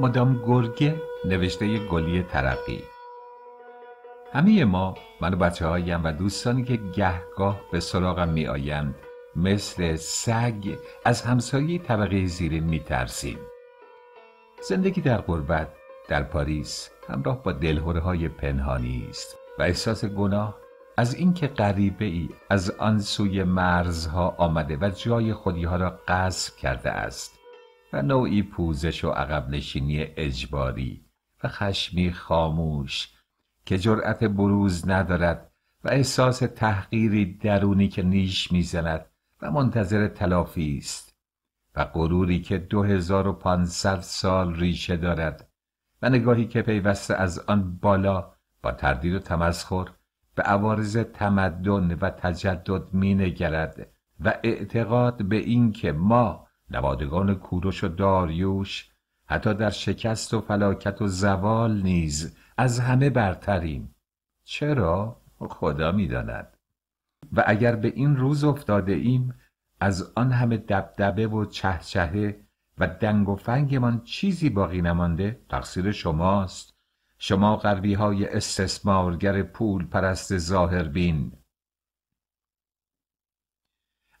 مادام گرگه نوشته گلی ترقی همه ما من و بچه هایم و دوستانی که گهگاه به سراغم می آیند مثل سگ از همسایه طبقه زیرین می ترسیم. زندگی در قربت در پاریس همراه با دلهوره های پنهانی است و احساس گناه از اینکه غریبه ای از آن سوی مرزها آمده و جای خودی ها را غصب کرده است و نوعی پوزش و عقب نشینی اجباری و خشمی خاموش که جرأت بروز ندارد و احساس تحقیری درونی که نیش میزند و منتظر تلافی است و غروری که 2500 سال ریشه دارد و نگاهی که پیوسته از آن بالا با تردید و تمسخر به عوارض تمدن و تجدد مینگرد و اعتقاد به اینکه ما نوادگان کوروش و داریوش حتی در شکست و فلاکت و زوال نیز از همه برتریم چرا خدا میداند و اگر به این روز افتاده ایم از آن همه دبدبه و چهچهه و دنگ و فنگمان چیزی باقی نمانده تقصیر شماست شما غربی های استثمارگر پول پرست ظاهربین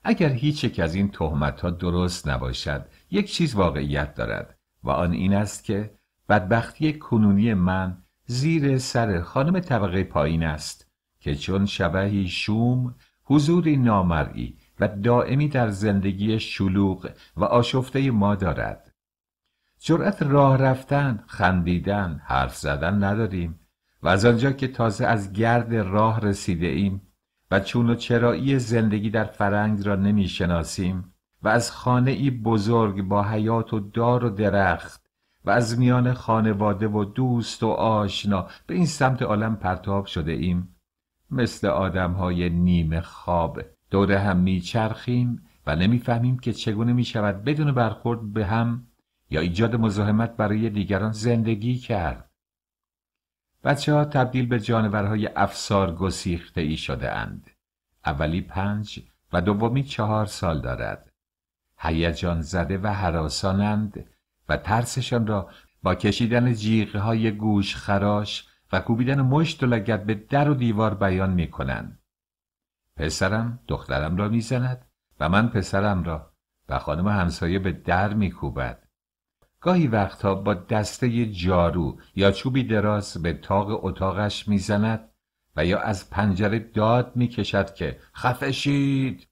اگر هیچ یک از این تهمت ها درست نباشد یک چیز واقعیت دارد و آن این است که بدبختی کنونی من زیر سر خانم طبقه پایین است که چون شبهی شوم حضوری نامرئی و دائمی در زندگی شلوغ و آشفته ما دارد جرأت راه رفتن، خندیدن، حرف زدن نداریم و از آنجا که تازه از گرد راه رسیده ایم و چون و چرایی زندگی در فرنگ را نمیشناسیم و از خانه ای بزرگ با حیات و دار و درخت و از میان خانواده و دوست و آشنا به این سمت عالم پرتاب شده ایم مثل آدم های نیمه خواب دور هم میچرخیم و نمیفهمیم که چگونه می شود بدون برخورد به هم یا ایجاد مزاحمت برای دیگران زندگی کرد بچه ها تبدیل به جانورهای افسار گسیخته ای شده اند. اولی پنج و دومی چهار سال دارد. هیجان زده و حراسانند و ترسشان را با کشیدن جیغه های گوش خراش و کوبیدن مشت و لگت به در و دیوار بیان می کنند. پسرم دخترم را میزند و من پسرم را و خانم همسایه به در میکوبد گاهی وقتها با دسته جارو یا چوبی دراز به تاق اتاقش میزند و یا از پنجره داد میکشد که خفشید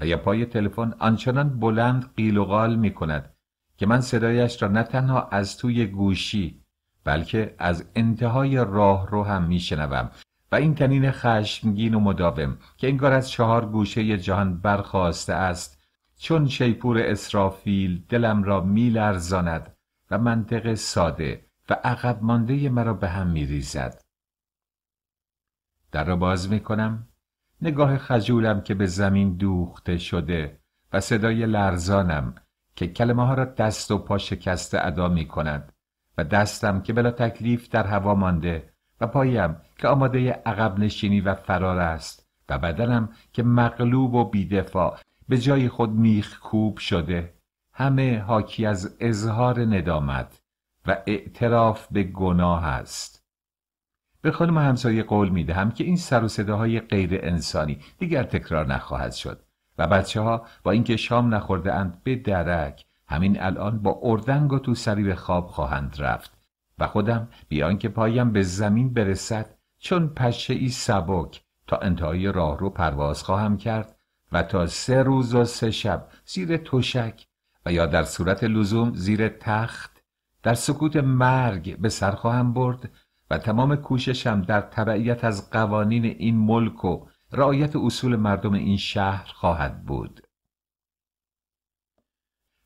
و یا پای تلفن آنچنان بلند قیل و قال می کند که من صدایش را نه تنها از توی گوشی بلکه از انتهای راه رو هم میشنوم و این تنین خشمگین و مداوم که انگار از چهار گوشه جهان برخواسته است چون شیپور اسرافیل دلم را میلرزاند و منطق ساده و عقب مانده مرا به هم ریزد در را باز میکنم نگاه خجولم که به زمین دوخته شده و صدای لرزانم که کلمه ها را دست و پا شکسته ادا می کند و دستم که بلا تکلیف در هوا مانده و پایم که آماده عقب نشینی و فرار است و بدنم که مغلوب و بیدفاع به جای خود میخ کوب شده همه حاکی از اظهار ندامت و اعتراف به گناه است به خانم همسایه قول میدهم که این سر و صداهای غیر انسانی دیگر تکرار نخواهد شد و بچه ها با اینکه شام نخورده اند به درک همین الان با اردنگ و تو سری به خواب خواهند رفت و خودم بیان که پایم به زمین برسد چون پشه ای سبک تا انتهای راه رو پرواز خواهم کرد و تا سه روز و سه شب زیر تشک و یا در صورت لزوم زیر تخت در سکوت مرگ به سر خواهم برد و تمام کوششم در تبعیت از قوانین این ملک و رعایت اصول مردم این شهر خواهد بود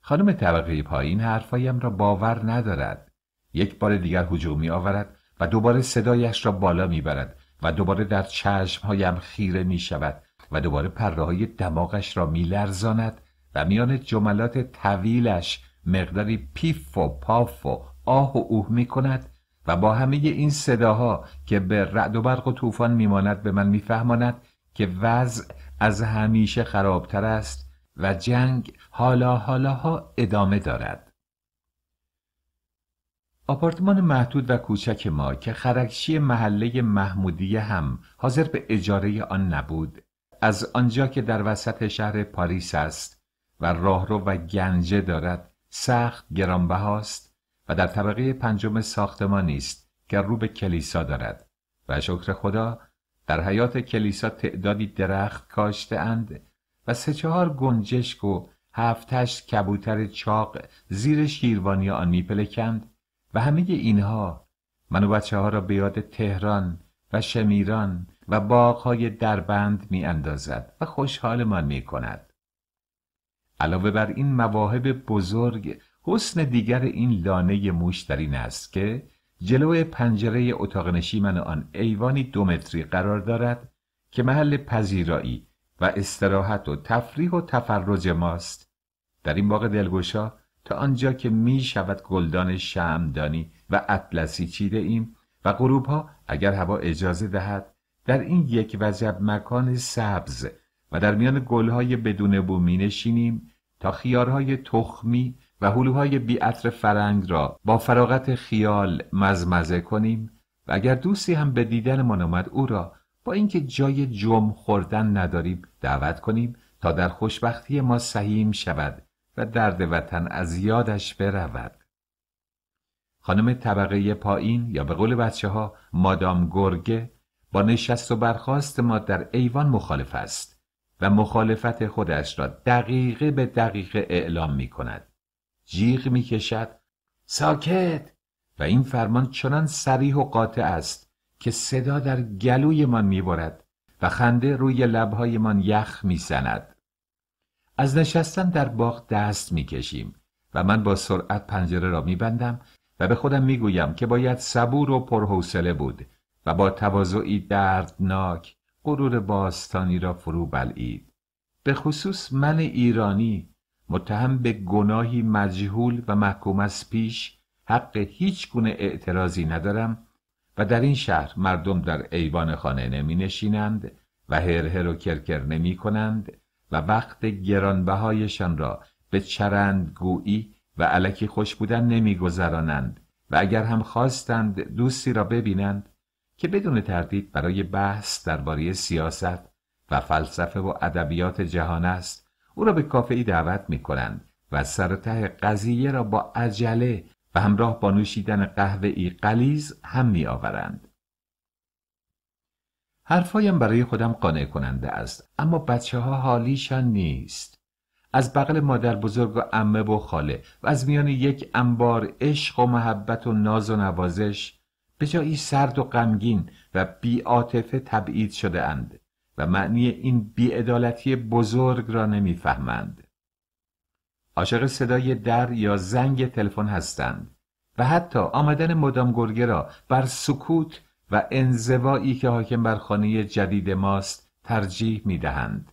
خانم طبقه پایین حرفایم را باور ندارد یک بار دیگر هجوم می آورد و دوباره صدایش را بالا میبرد و دوباره در چشمهایم خیره می شود و دوباره پرهای دماغش را میلرزاند و میان جملات طویلش مقداری پیف و پاف و آه و اوه می کند و با همه این صداها که به رعد و برق و طوفان میماند به من میفهماند که وضع از همیشه خرابتر است و جنگ حالا حالاها ادامه دارد آپارتمان محدود و کوچک ما که خرکشی محله محمودیه هم حاضر به اجاره آن نبود از آنجا که در وسط شهر پاریس است و راهرو و گنجه دارد سخت گرانبهاست و در طبقه پنجم ساختمان است که رو به کلیسا دارد و شکر خدا در حیات کلیسا تعدادی درخت کاشته اند و سه چهار گنجشک و هفتش کبوتر چاق زیر شیروانی آن میپلکند و همه اینها من و بچه ها را به یاد تهران و شمیران و باغهای دربند می اندازد و خوشحالمان می کند. علاوه بر این مواهب بزرگ حسن دیگر این لانه موش در این است که جلو پنجره اتاق نشیمن آن ایوانی دو متری قرار دارد که محل پذیرایی و استراحت و تفریح و تفرج ماست در این باغ دلگشا تا آنجا که می شود گلدان شمدانی و اطلسی چیده ایم و غروب ها اگر هوا اجازه دهد در این یک وجب مکان سبز و در میان گلهای بدون بو نشینیم تا خیارهای تخمی و هلوهای بیعطر فرنگ را با فراغت خیال مزمزه کنیم و اگر دوستی هم به دیدن من آمد او را با اینکه جای جم خوردن نداریم دعوت کنیم تا در خوشبختی ما سهیم شود و درد وطن از یادش برود خانم طبقه پایین یا به قول بچه ها مادام گرگه با نشست و برخواست ما در ایوان مخالف است و مخالفت خودش را دقیقه به دقیقه اعلام می کند. جیغ می کشد ساکت و این فرمان چنان سریح و قاطع است که صدا در گلویمان می و خنده روی من یخ می از نشستن در باغ دست می کشیم و من با سرعت پنجره را می بندم و به خودم می گویم که باید صبور و پرحوصله بود و با تواضعی دردناک غرور باستانی را فرو بلعید به خصوص من ایرانی متهم به گناهی مجهول و محکوم از پیش حق هیچ گونه اعتراضی ندارم و در این شهر مردم در ایوان خانه نمی نشینند و هرهر و کرکر نمی کنند و وقت گرانبهایشان را به چرند گویی و علکی خوش بودن نمی گذرانند و اگر هم خواستند دوستی را ببینند که بدون تردید برای بحث درباره سیاست و فلسفه و ادبیات جهان است او را به کافه دعوت می کنند و سر ته قضیه را با عجله و همراه با نوشیدن قهوه ای قلیز هم می آورند. حرفایم برای خودم قانع کننده است اما بچه ها حالیشان نیست از بغل مادر بزرگ و عمه و خاله و از میان یک انبار عشق و محبت و ناز و نوازش به جایی سرد و غمگین و بیعاطفه تبعید شده اند و معنی این بیعدالتی بزرگ را نمیفهمند. عاشق صدای در یا زنگ تلفن هستند و حتی آمدن مدام گرگه را بر سکوت و انزوایی که حاکم بر خانه جدید ماست ترجیح می دهند.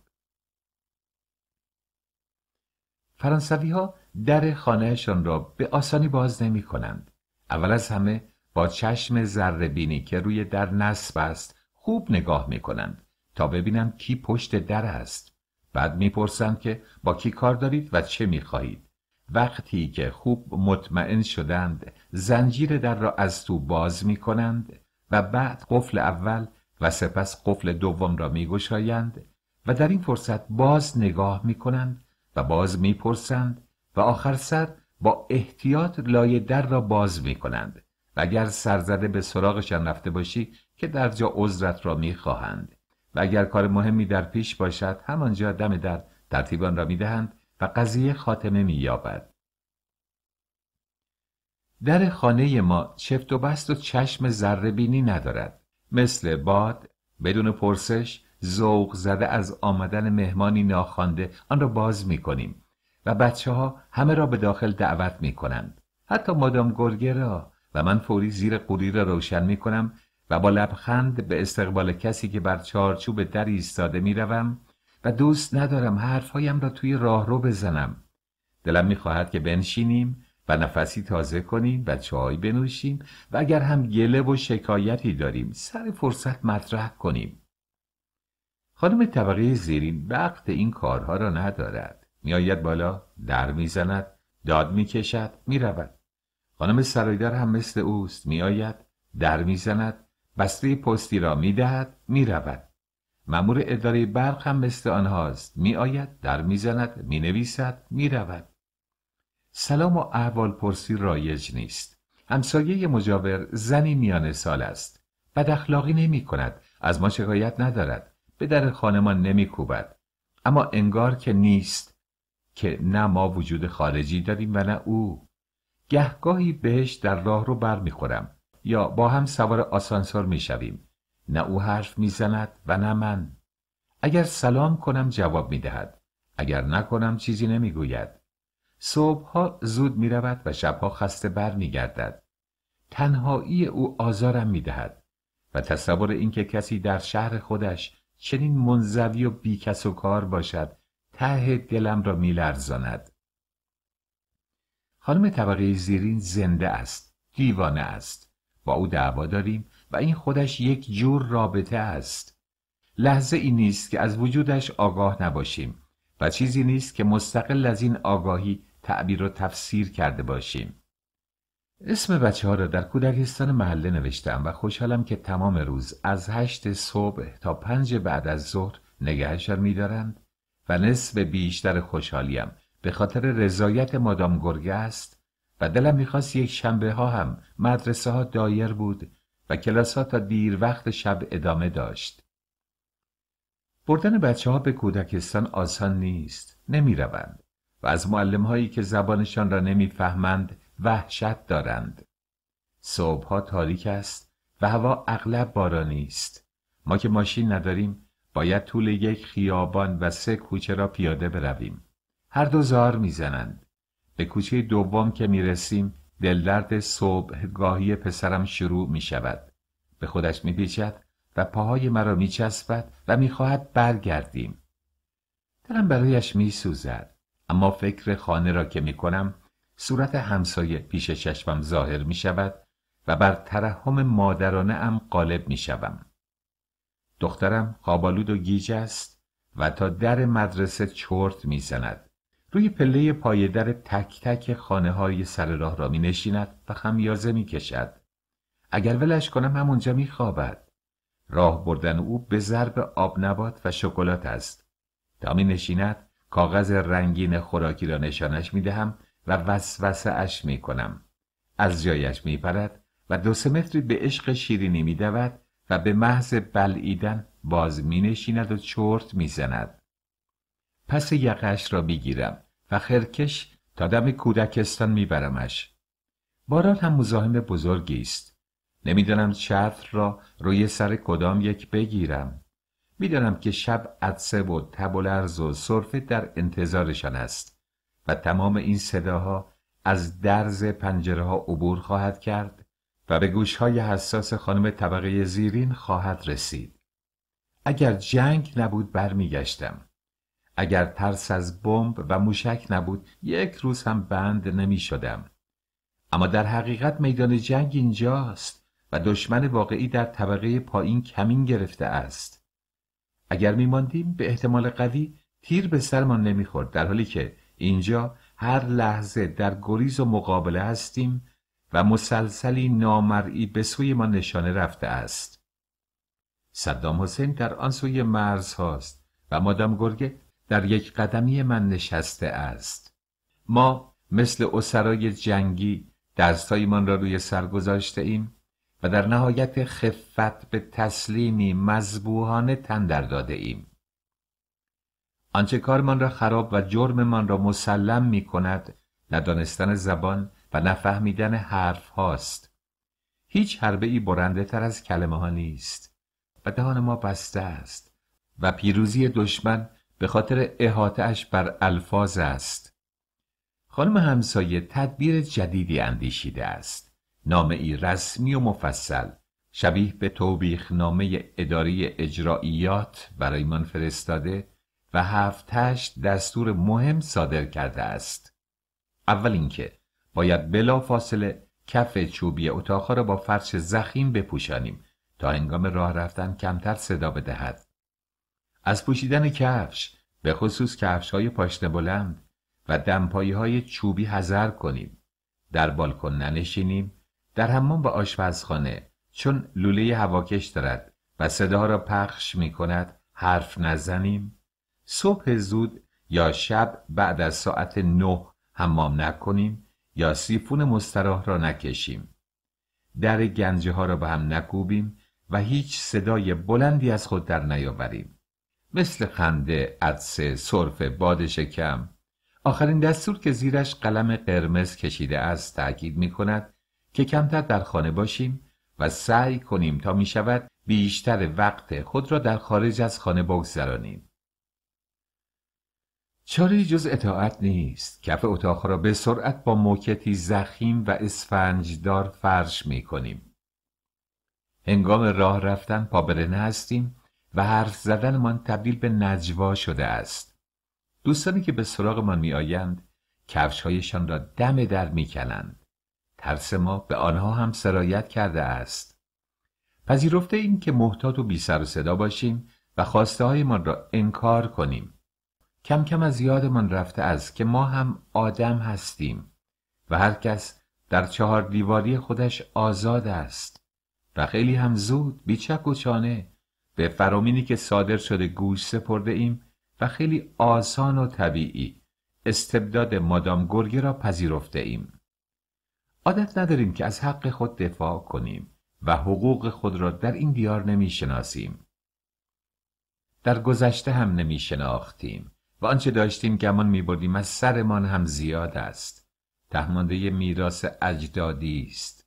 فرانسوی ها در خانهشان را به آسانی باز نمی کنند. اول از همه با چشم ذره بینی که روی در نصب است خوب نگاه می کنند تا ببینم کی پشت در است بعد میپرسند که با کی کار دارید و چه میخواهید وقتی که خوب مطمئن شدند زنجیر در را از تو باز می کنند و بعد قفل اول و سپس قفل دوم را می گشایند و در این فرصت باز نگاه می کنند و باز میپرسند و آخر سر با احتیاط لای در را باز می کنند و اگر سرزده به سراغشان رفته باشی که در جا عذرت را میخواهند و اگر کار مهمی در پیش باشد همانجا دم در ترتیب آن را میدهند و قضیه خاتمه مییابد در خانه ما چفت و بست و چشم ذره بینی ندارد مثل باد بدون پرسش ذوق زده از آمدن مهمانی ناخوانده آن را باز می کنیم و بچه ها همه را به داخل دعوت می کنند حتی مادام گرگه و من فوری زیر قوری را روشن می کنم و با لبخند به استقبال کسی که بر چارچوب در ایستاده می روم و دوست ندارم حرفهایم را توی راه رو بزنم دلم می خواهد که بنشینیم و نفسی تازه کنیم و چای بنوشیم و اگر هم گله و شکایتی داریم سر فرصت مطرح کنیم خانم طبقه زیرین وقت این کارها را ندارد میآید بالا در میزند داد میکشد میرود خانم سرایدار هم مثل اوست میآید در میزند بسته پستی را میدهد میرود مأمور اداره برق هم مثل آنهاست میآید در میزند مینویسد میرود سلام و احوال پرسی رایج نیست همسایه مجاور زنی میان سال است بد اخلاقی نمی کند از ما شکایت ندارد به در خانمان نمی کوبد اما انگار که نیست که نه ما وجود خارجی داریم و نه او گهگاهی بهش در راه رو بر خورم یا با هم سوار آسانسور شویم. نه او حرف میزند و نه من اگر سلام کنم جواب میدهد اگر نکنم چیزی نمیگوید صبحها زود رود و شبها خسته بر گردد. تنهایی او آزارم میدهد و تصور اینکه کسی در شهر خودش چنین منزوی و بیکس و کار باشد ته دلم را میلرزاند خانم طبقه زیرین زنده است دیوانه است با او دعوا داریم و این خودش یک جور رابطه است لحظه ای نیست که از وجودش آگاه نباشیم و چیزی نیست که مستقل از این آگاهی تعبیر و تفسیر کرده باشیم اسم بچه ها را در کودکستان محله نوشتم و خوشحالم که تمام روز از هشت صبح تا پنج بعد از ظهر نگهشان میدارند و نصف بیشتر خوشحالیم به خاطر رضایت مادام گرگه است و دلم میخواست یک شنبه ها هم مدرسه ها دایر بود و کلاس ها تا دیر وقت شب ادامه داشت. بردن بچه ها به کودکستان آسان نیست. نمی روند و از معلم هایی که زبانشان را نمیفهمند وحشت دارند. صبح ها تاریک است و هوا اغلب بارانی است. ما که ماشین نداریم باید طول یک خیابان و سه کوچه را پیاده برویم. هر دو زار میزنند به کوچه دوم که میرسیم دلدرد صبح گاهی پسرم شروع می شود به خودش می پیچد و پاهای مرا می چسبد و می خواهد برگردیم دلم برایش می سوزد اما فکر خانه را که می کنم صورت همسایه پیش چشمم ظاهر می شود و بر ترحم مادرانه ام قالب می شوم. دخترم خابالود و گیج است و تا در مدرسه چرت می زند. روی پله در تک تک خانه های سر راه را می نشیند و خمیازه می کشد. اگر ولش کنم همونجا می خوابد. راه بردن او به ضرب آب نبات و شکلات است. تا می نشیند کاغذ رنگین خوراکی را نشانش می دهم و وسوسه اش می کنم. از جایش می پرد و دو سه متری به عشق شیرینی می دود و به محض بلعیدن باز می نشیند و چرت می زند. پس یقش را میگیرم و خرکش تا دم کودکستان میبرمش باران هم مزاحم بزرگی است نمیدانم چتر را روی سر کدام یک بگیرم میدانم که شب عدسه و تب و لرز و صرفه در انتظارشان است و تمام این صداها از درز پنجره ها عبور خواهد کرد و به گوش های حساس خانم طبقه زیرین خواهد رسید اگر جنگ نبود برمیگشتم اگر ترس از بمب و موشک نبود یک روز هم بند نمی شدم. اما در حقیقت میدان جنگ اینجاست و دشمن واقعی در طبقه پایین کمین گرفته است. اگر ماندیم به احتمال قوی تیر به سرمان نمیخورد در حالی که اینجا هر لحظه در گریز و مقابله هستیم و مسلسلی نامرئی به سوی ما نشانه رفته است. صدام حسین در آن سوی مرز هاست و مادام گرگه در یک قدمی من نشسته است ما مثل اسرای جنگی دستهایمان را روی سر گذاشته ایم و در نهایت خفت به تسلیمی مذبوحانه تن در داده ایم آنچه کارمان را خراب و جرممان را مسلم می کند ندانستن زبان و نفهمیدن حرف هاست هیچ حربه ای برنده تر از کلمه ها نیست و دهان ما بسته است و پیروزی دشمن به خاطر احاتش بر الفاظ است خانم همسایه تدبیر جدیدی اندیشیده است نامه ای رسمی و مفصل شبیه به توبیخ نامه اداری اجراییات برای من فرستاده و هفتش دستور مهم صادر کرده است اول اینکه باید بلا فاصله کف چوبی اتاقها را با فرش زخیم بپوشانیم تا هنگام راه رفتن کمتر صدا بدهد از پوشیدن کفش به خصوص کفش های پاشنه بلند و دمپایی های چوبی حذر کنیم در بالکن ننشینیم در حمام به آشپزخانه چون لوله هواکش دارد و صدا را پخش می کند حرف نزنیم صبح زود یا شب بعد از ساعت نه حمام نکنیم یا سیفون مستراح را نکشیم در گنجه ها را به هم نکوبیم و هیچ صدای بلندی از خود در نیاوریم مثل خنده عدسه صرف باد شکم آخرین دستور که زیرش قلم قرمز کشیده است تأکید می کند که کمتر در خانه باشیم و سعی کنیم تا می شود بیشتر وقت خود را در خارج از خانه بگذرانیم. چاره جز اطاعت نیست کف اتاق را به سرعت با موکتی زخیم و اسفنجدار فرش می کنیم هنگام راه رفتن پابرنه هستیم و حرف من تبدیل به نجوا شده است دوستانی که به سراغ سراغمان میآیند کفشهایشان را دم در کنند ترس ما به آنها هم سرایت کرده است پذیرفته این که محتاط و بی سر و صدا باشیم و خواسته هایمان را انکار کنیم کم کم از یادمان رفته است که ما هم آدم هستیم و هر کس در چهار دیواری خودش آزاد است و خیلی هم زود بیچک و چانه به فرامینی که صادر شده گوش سپرده ایم و خیلی آسان و طبیعی استبداد مادام گرگی را پذیرفته ایم. عادت نداریم که از حق خود دفاع کنیم و حقوق خود را در این دیار نمی شناسیم. در گذشته هم نمی شناختیم و آنچه داشتیم گمان می بردیم از سرمان هم زیاد است. تهمانده میراث اجدادی است.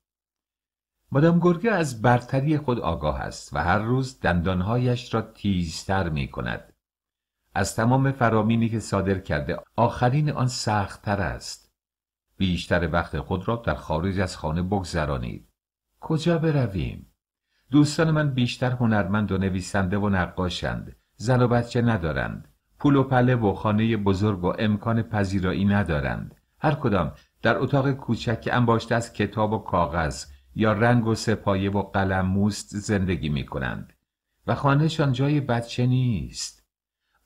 مادام گرگه از برتری خود آگاه است و هر روز دندانهایش را تیزتر می کند. از تمام فرامینی که صادر کرده آخرین آن سختتر است. بیشتر وقت خود را در خارج از خانه بگذرانید. کجا برویم؟ دوستان من بیشتر هنرمند و نویسنده و نقاشند. زن و بچه ندارند. پول و پله و خانه بزرگ و امکان پذیرایی ندارند. هر کدام در اتاق کوچک انباشته از کتاب و کاغذ یا رنگ و سپایه و قلم موست زندگی می کنند و خانهشان جای بچه نیست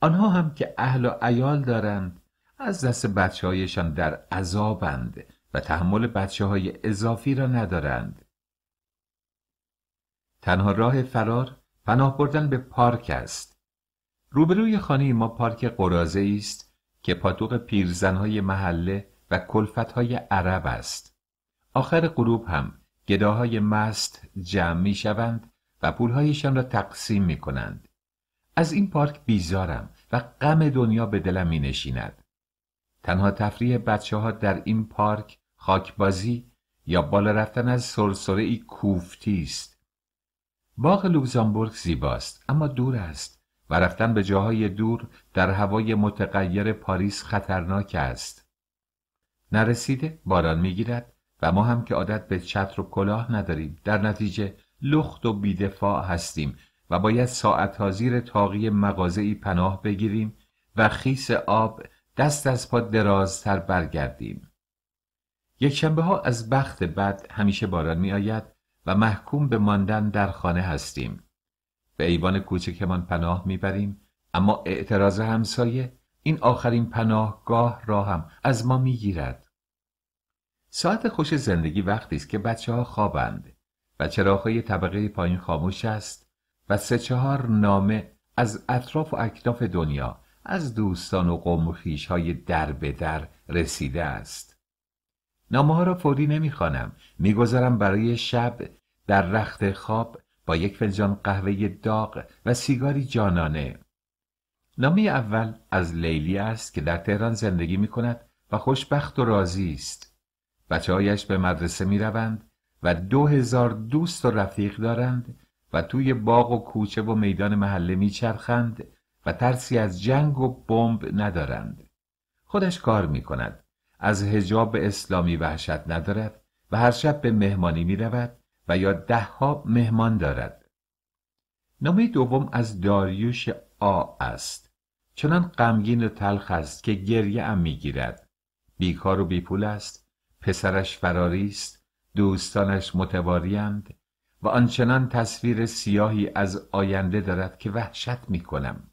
آنها هم که اهل و ایال دارند از دست بچه هایشان در عذابند و تحمل بچه های اضافی را ندارند تنها راه فرار پناه بردن به پارک است روبروی خانه ما پارک قرازه است که پاتوق پیرزنهای محله و کلفتهای عرب است آخر غروب هم گداهای مست جمع می شوند و پولهایشان را تقسیم می کنند. از این پارک بیزارم و غم دنیا به دلم می نشیند. تنها تفریح بچه ها در این پارک خاکبازی یا بالا رفتن از سرسره ای کوفتی است. باغ لوکزامبورگ زیباست اما دور است و رفتن به جاهای دور در هوای متغیر پاریس خطرناک است. نرسیده باران میگیرد و ما هم که عادت به چتر و کلاه نداریم در نتیجه لخت و بیدفاع هستیم و باید ساعتها زیر تاقی ای پناه بگیریم و خیس آب دست از پا درازتر برگردیم یک شنبه ها از بخت بد همیشه باران می آید و محکوم به ماندن در خانه هستیم به ایوان کوچکمان پناه بریم اما اعتراض همسایه این آخرین پناهگاه را هم از ما گیرد ساعت خوش زندگی وقتی است که بچه ها خوابند و چراغهای طبقه پایین خاموش است و سه چهار نامه از اطراف و اکناف دنیا از دوستان و قوم و خیش های در به در رسیده است نامه ها را فوری نمیخوانم گذارم برای شب در رخت خواب با یک فنجان قهوه داغ و سیگاری جانانه نامه اول از لیلی است که در تهران زندگی می کند و خوشبخت و راضی است بچه هایش به مدرسه می روند و دو هزار دوست و رفیق دارند و توی باغ و کوچه و میدان محله می چرخند و ترسی از جنگ و بمب ندارند خودش کار می کند از هجاب اسلامی وحشت ندارد و هر شب به مهمانی می رود و یا دهها مهمان دارد نامه دوم از داریوش آ است چنان غمگین و تلخ است که گریه ام میگیرد بیکار و بیپول است پسرش فراری است دوستانش متواریند و آنچنان تصویر سیاهی از آینده دارد که وحشت می کنم.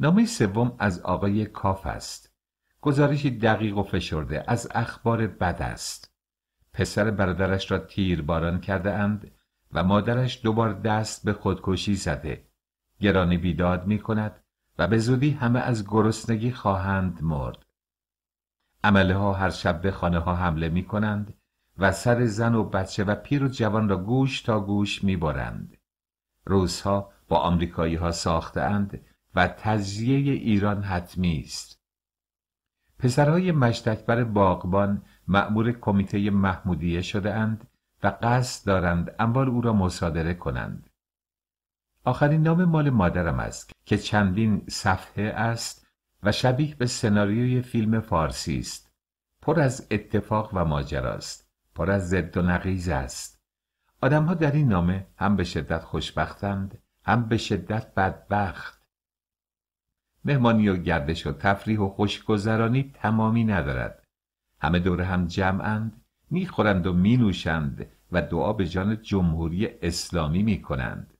نامه سوم از آقای کاف است. گزارشی دقیق و فشرده از اخبار بد است. پسر برادرش را تیر باران کرده اند و مادرش دوبار دست به خودکشی زده. گرانی بیداد می کند و به زودی همه از گرسنگی خواهند مرد. عمله ها هر شب به خانه ها حمله می کنند و سر زن و بچه و پیر و جوان را گوش تا گوش می بارند. روزها با آمریکایی ها ساخته اند و تجزیه ایران حتمی است. پسرهای مشتکبر باغبان مأمور کمیته محمودیه شده اند و قصد دارند اموال او را مصادره کنند. آخرین نام مال مادرم است که چندین صفحه است و شبیه به سناریوی فیلم فارسی است پر از اتفاق و ماجراست پر از ضد و نقیز است آدمها در این نامه هم به شدت خوشبختند هم به شدت بدبخت مهمانی و گردش و تفریح و خوشگذرانی تمامی ندارد همه دور هم جمعند میخورند و مینوشند و دعا به جان جمهوری اسلامی میکنند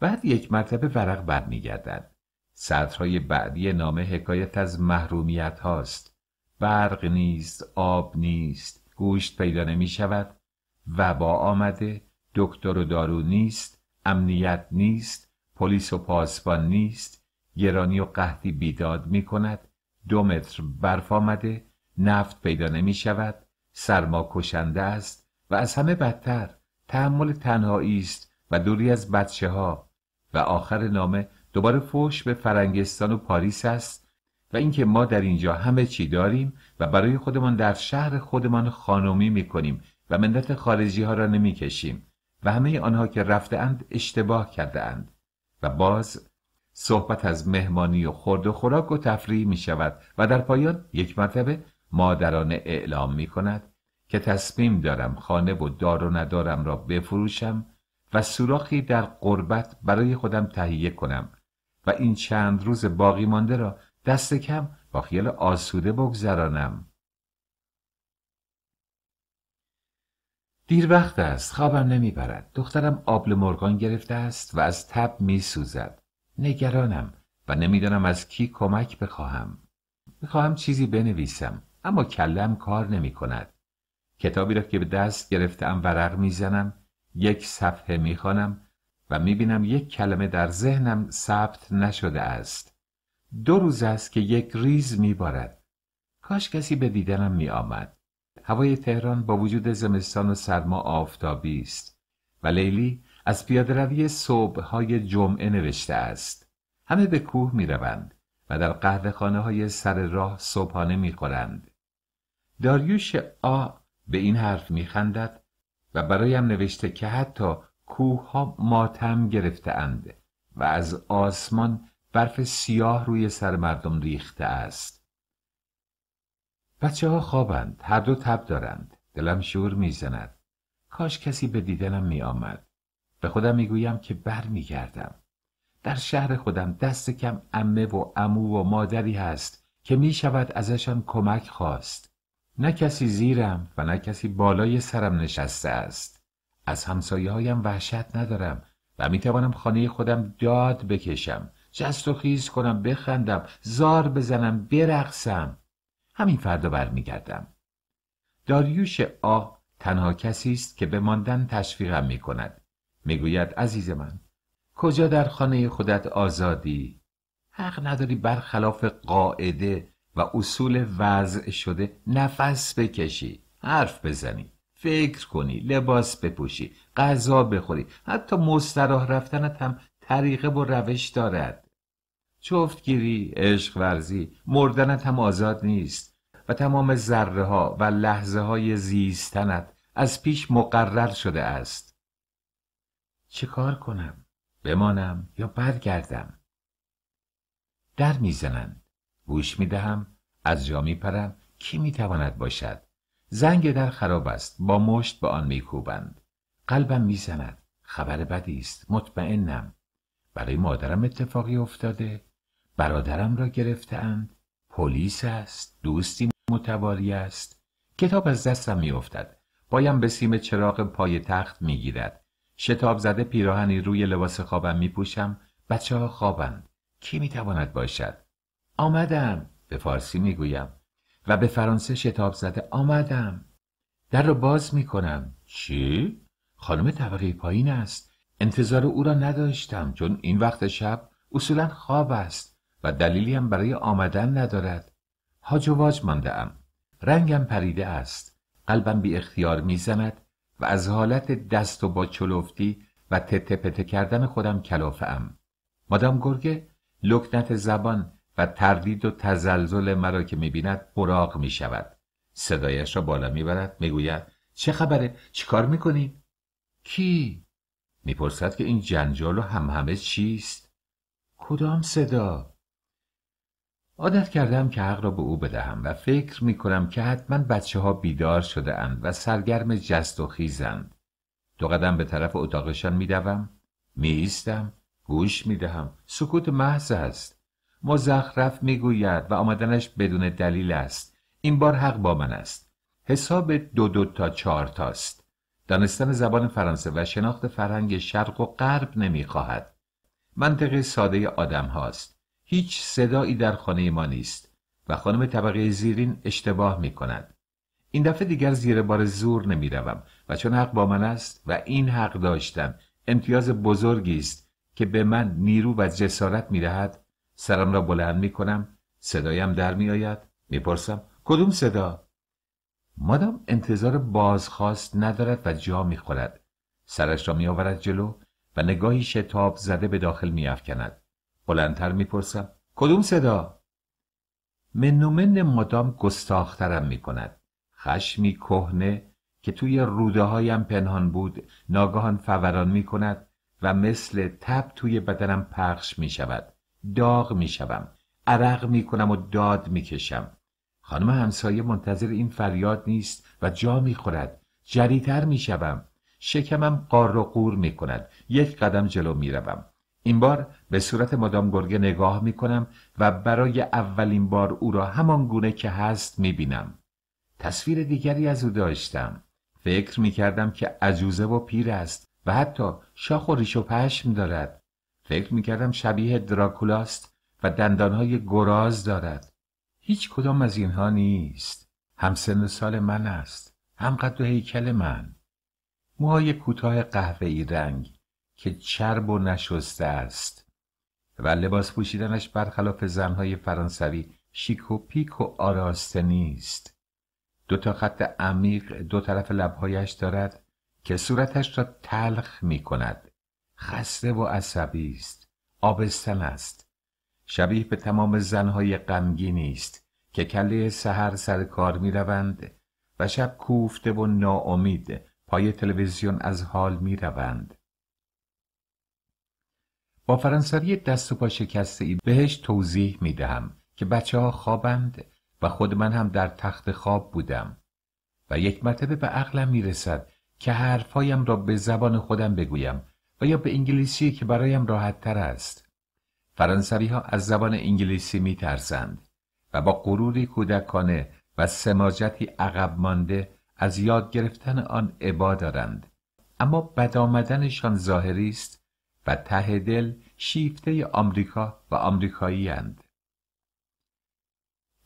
بعد یک مرتبه ورق برمیگردد سطرهای بعدی نامه حکایت از محرومیت هاست برق نیست آب نیست گوشت پیدا نمی شود با آمده دکتر و دارو نیست امنیت نیست پلیس و پاسبان نیست گرانی و قحطی بیداد می کند دو متر برف آمده نفت پیدا نمی شود سرما کشنده است و از همه بدتر تحمل تنهایی است و دوری از بچه ها و آخر نامه دوباره فوش به فرنگستان و پاریس است و اینکه ما در اینجا همه چی داریم و برای خودمان در شهر خودمان خانومی میکنیم و منت خارجی ها را نمیکشیم و همه آنها که رفته اند اشتباه کرده اند و باز صحبت از مهمانی و خورد و خوراک و تفریح می شود و در پایان یک مرتبه مادرانه اعلام می کند که تصمیم دارم خانه و دار و ندارم را بفروشم و سوراخی در قربت برای خودم تهیه کنم و این چند روز باقی مانده را دست کم با خیال آسوده بگذرانم دیر وقت است خوابم نمیبرد دخترم آبل مرگان گرفته است و از تب می سوزد نگرانم و نمیدانم از کی کمک بخواهم میخواهم چیزی بنویسم اما کلم کار نمی کند کتابی را که به دست گرفتم ورق میزنم یک صفحه میخوانم و میبینم یک کلمه در ذهنم ثبت نشده است دو روز است که یک ریز میبارد کاش کسی به دیدنم میآمد هوای تهران با وجود زمستان و سرما آفتابی است و لیلی از صبح های جمعه نوشته است همه به کوه می روند و در قهوهخانه های سر راه صبحانه میخورند داریوش آ به این حرف می خندد و برایم نوشته که حتی کوه ها ماتم گرفته اند و از آسمان برف سیاه روی سر مردم ریخته است بچه ها خوابند هر دو تب دارند دلم شور میزند کاش کسی به دیدنم آمد به خودم گویم که بر گردم در شهر خودم دست کم امه و امو و مادری هست که می شود ازشان کمک خواست نه کسی زیرم و نه کسی بالای سرم نشسته است از همسایه هایم وحشت ندارم و می توانم خانه خودم داد بکشم جست و خیز کنم بخندم زار بزنم برقصم همین فردا برمیگردم داریوش آ تنها کسی است که به ماندن تشویقم می کند میگوید عزیز من کجا در خانه خودت آزادی حق نداری برخلاف قاعده و اصول وضع شده نفس بکشی حرف بزنی فکر کنی لباس بپوشی غذا بخوری حتی مستراح رفتنت هم طریقه و روش دارد چفتگیری عشق ورزی مردنت هم آزاد نیست و تمام ذره ها و لحظه های زیستنت از پیش مقرر شده است چه کار کنم؟ بمانم یا برگردم؟ در میزنند گوش میدهم از جا میپرم کی میتواند باشد زنگ در خراب است با مشت به آن میکوبند قلبم میزند خبر بدی است مطمئنم برای مادرم اتفاقی افتاده برادرم را گرفتهاند پلیس است دوستی متواری است کتاب از دستم میافتد پایم به سیم چراغ پای تخت میگیرد شتاب زده پیراهنی روی لباس خوابم میپوشم بچه ها خوابند کی میتواند باشد آمدم به فارسی میگویم و به فرانسه شتاب زده آمدم در رو باز می کنم چی؟ خانم طبقه پایین است انتظار او را نداشتم چون این وقت شب اصولا خواب است و دلیلی هم برای آمدن ندارد هاج و واج مانده ام رنگم پریده است قلبم بی اختیار زند و از حالت دست و با چلوفتی و تته پته کردن خودم کلافه ام مادام گرگه لکنت زبان و تردید و تزلزل مرا که میبیند براغ میشود صدایش را بالا میبرد میگوید چه خبره چیکار میکنی کی میپرسد که این جنجال و همه چیست کدام صدا عادت کردم که حق را به او بدهم و فکر می کنم که حتما بچه ها بیدار شده اند و سرگرم جست و خیزند. دو قدم به طرف اتاقشان می دوم، می ایستم، گوش می دهم، سکوت محض است. مزخرف میگوید و آمدنش بدون دلیل است این بار حق با من است حساب دو دو تا چهار تاست دانستن زبان فرانسه و شناخت فرهنگ شرق و غرب نمیخواهد منطقه ساده آدم هاست هیچ صدایی در خانه ما نیست و خانم طبقه زیرین اشتباه می کند این دفعه دیگر زیر بار زور نمیروم و چون حق با من است و این حق داشتم امتیاز بزرگی است که به من نیرو و جسارت می دهد سرم را بلند می کنم صدایم در می آید میپرسم کدوم صدا مادام انتظار بازخواست ندارد و جا میخورد سرش را آورد جلو و نگاهی شتاب زده به داخل افکند بلندتر میپرسم کدوم صدا منومن مادام گستاخترم کند خشمی کهنه که توی روده هایم پنهان بود ناگهان فوران می کند و مثل تب توی بدنم پخش می شود. داغ میشوم عرق میکنم و داد میکشم خانم همسایه منتظر این فریاد نیست و جا می خورد جریتر میشوم شکمم قار و قور میکند یک قدم جلو میروم این بار به صورت مادام گرگه نگاه میکنم و برای اولین بار او را همان گونه که هست میبینم تصویر دیگری از او داشتم فکر میکردم که عجوزه و پیر است و حتی شاخ و ریش و پشم دارد فکر میکردم شبیه دراکولاست و دندانهای گراز دارد هیچ کدام از اینها نیست هم سن سال من است هم قد و هیکل من موهای کوتاه ای رنگ که چرب و نشسته است و لباس پوشیدنش برخلاف زنهای فرانسوی شیک و پیک و آراسته نیست دو تا خط عمیق دو طرف لبهایش دارد که صورتش را تلخ می کند خسته و عصبی است آبستن است شبیه به تمام زنهای غمگی است که کله سحر سر کار می روند و شب کوفته و ناامید پای تلویزیون از حال می روند. با فرانسوی دست و پا شکسته ای بهش توضیح می دهم که بچه ها خوابند و خود من هم در تخت خواب بودم و یک مرتبه به عقلم می رسد که حرفهایم را به زبان خودم بگویم یا به انگلیسی که برایم راحت تر است فرانسوی ها از زبان انگلیسی می ترسند و با غروری کودکانه و سماجتی عقب مانده از یاد گرفتن آن عبا دارند اما بد آمدنشان ظاهری است و ته دل شیفته آمریکا و آمریکایی هند.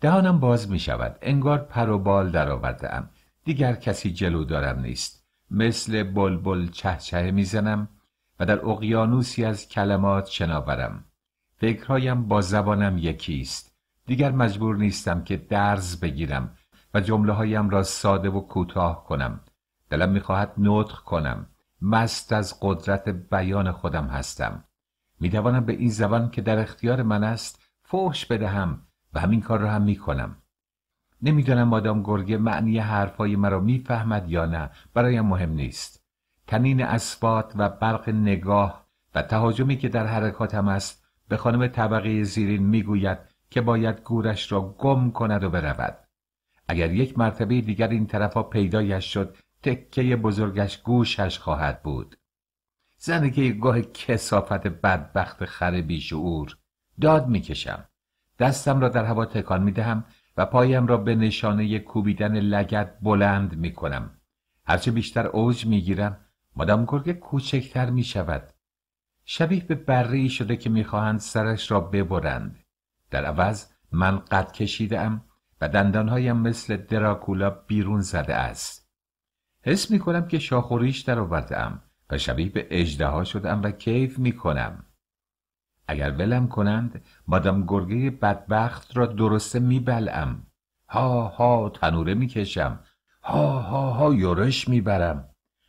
دهانم باز می شود انگار پر و بال دیگر کسی جلو دارم نیست مثل بلبل چهچه میزنم و در اقیانوسی از کلمات شناورم فکرهایم با زبانم یکی است دیگر مجبور نیستم که درز بگیرم و جمله هایم را ساده و کوتاه کنم دلم میخواهد نطق کنم مست از قدرت بیان خودم هستم میتوانم به این زبان که در اختیار من است فحش بدهم و همین کار را هم میکنم نمیدانم مادام گرگه معنی حرفهای مرا میفهمد یا نه برایم مهم نیست تنین اسبات و برق نگاه و تهاجمی که در حرکاتم است به خانم طبقه زیرین میگوید که باید گورش را گم کند و برود اگر یک مرتبه دیگر این طرفا پیدایش شد تکه بزرگش گوشش خواهد بود که گاه کسافت بدبخت خر بیشعور داد میکشم دستم را در هوا تکان میدهم و پایم را به نشانه کوبیدن لگت بلند میکنم هرچه بیشتر اوج میگیرم مادام کوچکتر می شود شبیه به بره شده که میخواهند سرش را ببرند در عوض من قد کشیدم و دندانهایم مثل دراکولا بیرون زده است حس می کنم که شاخوریش در ام و شبیه به شده شدم و کیف می کنم اگر ولم کنند مادام گرگه بدبخت را درسته می بلم. ها ها تنوره می کشم ها ها ها یورش می برم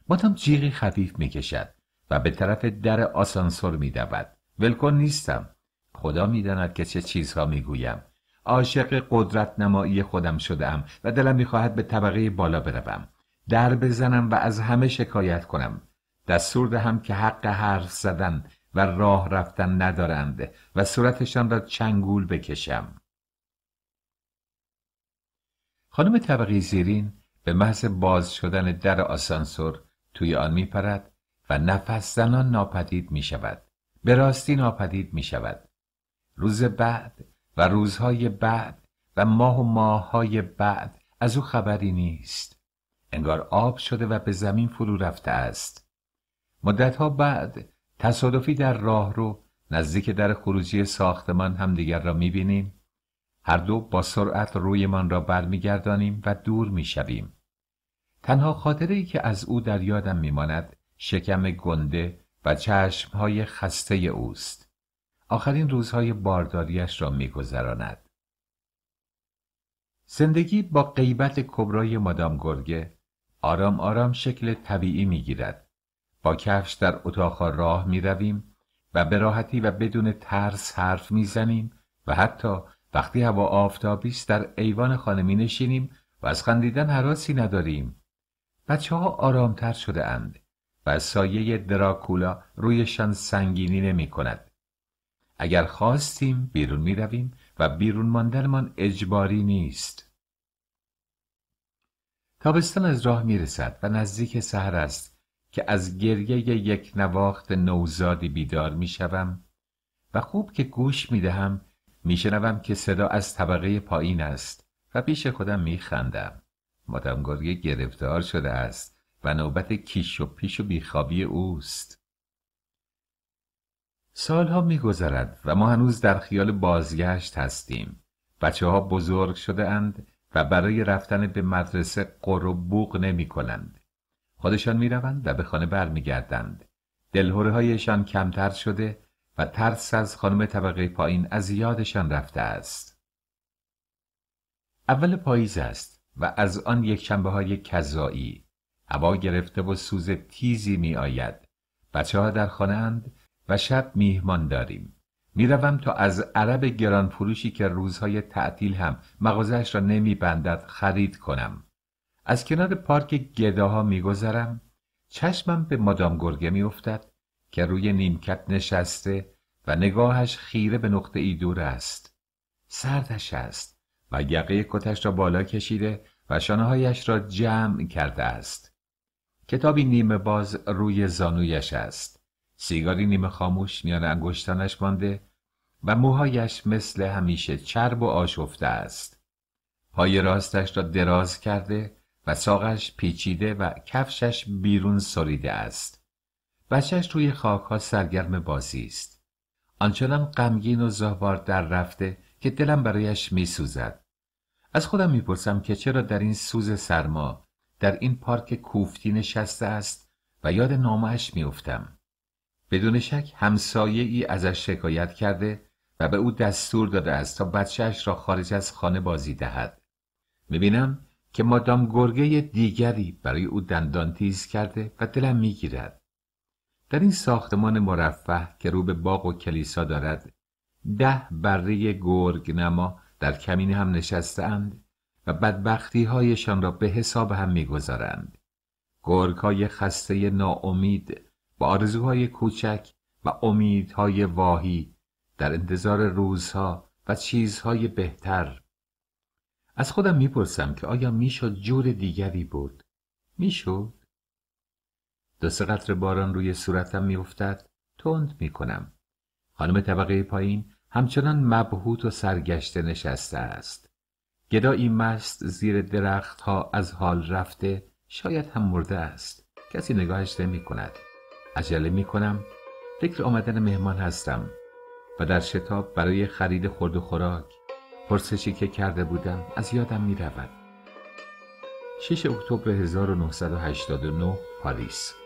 باتم جیغی خفیف میکشد و به طرف در آسانسور میدود ولکن نیستم خدا میداند که چه چیزها میگویم عاشق قدرت نمایی خودم شدم و دلم میخواهد به طبقه بالا بروم در بزنم و از همه شکایت کنم دستور دهم که حق حرف زدن و راه رفتن ندارند و صورتشان را چنگول بکشم خانم طبقه زیرین به محض باز شدن در آسانسور توی آن می پرد و نفس زنان ناپدید می شود به راستی ناپدید می شود روز بعد و روزهای بعد و ماه و ماههای بعد از او خبری نیست انگار آب شده و به زمین فرو رفته است مدتها بعد تصادفی در راه رو نزدیک در خروجی ساختمان همدیگر را بینیم هر دو با سرعت رویمان را برمیگردانیم و دور میشویم تنها خاطره ای که از او در یادم میماند شکم گنده و چشمهای خسته اوست آخرین روزهای بارداریش را میگذراند زندگی با غیبت کبرای مادام گرگه آرام آرام شکل طبیعی گیرد با کفش در اتاق راه می رویم و به راحتی و بدون ترس حرف میزنیم و حتی وقتی هوا آفتابی در ایوان خانه می نشینیم و از خندیدن حراسی نداریم بچه ها آرامتر شده اند و سایه دراکولا رویشان سنگینی نمی کند. اگر خواستیم بیرون می رویم و بیرون ماندنمان اجباری نیست. تابستان از راه می رسد و نزدیک سحر است که از گریه یک نواخت نوزادی بیدار می و خوب که گوش می دهم می که صدا از طبقه پایین است و پیش خودم می خندم. مادام گرفتار شده است و نوبت کیش و پیش و بیخوابی اوست سالها میگذرد و ما هنوز در خیال بازگشت هستیم بچه ها بزرگ شده اند و برای رفتن به مدرسه قر و بوق نمی کنند. خودشان می روند و به خانه برمیگردند. دلهوره هایشان کمتر شده و ترس از خانم طبقه پایین از یادشان رفته است. اول پاییز است و از آن یک شنبه های کذایی هوا گرفته و سوز تیزی می آید بچه ها در خانه اند و شب میهمان داریم میروم تا از عرب گرانفروشی که روزهای تعطیل هم مغازش را نمیبندد خرید کنم از کنار پارک گداها میگذرم چشمم به مادام گرگه میافتد که روی نیمکت نشسته و نگاهش خیره به نقطه ای دور است سردش است و یقه کتش را بالا کشیده و شانههایش را جمع کرده است. کتابی نیمه باز روی زانویش است. سیگاری نیمه خاموش میان انگشتانش مانده و موهایش مثل همیشه چرب و آشفته است. پای راستش را دراز کرده و ساقش پیچیده و کفشش بیرون سریده است. بچهش روی خاکها سرگرم بازی است. آنچنان غمگین و زهوار در رفته که دلم برایش می سوزد. از خودم میپرسم که چرا در این سوز سرما در این پارک کوفتی نشسته است و یاد نامش میافتم. بدون شک همسایه ای ازش شکایت کرده و به او دستور داده است تا بچهش را خارج از خانه بازی دهد. میبینم که مادام گرگه دیگری برای او دندان تیز کرده و دلم میگیرد. در این ساختمان مرفه که رو به باغ و کلیسا دارد ده بره نما در کمین هم نشستند و بدبختی هایشان را به حساب هم میگذارند. گرگ های خسته ناامید با آرزوهای کوچک و امیدهای واهی در انتظار روزها و چیزهای بهتر از خودم میپرسم که آیا میشد جور دیگری بود میشد دو سه قطر باران روی صورتم میافتد تند میکنم خانم طبقه پایین همچنان مبهوت و سرگشته نشسته است گدایی مست زیر درختها از حال رفته شاید هم مرده است کسی نگاهش نمی کند عجله می کنم فکر آمدن مهمان هستم و در شتاب برای خرید خورد و خوراک پرسشی که کرده بودم از یادم می رود 6 اکتبر 1989 پاریس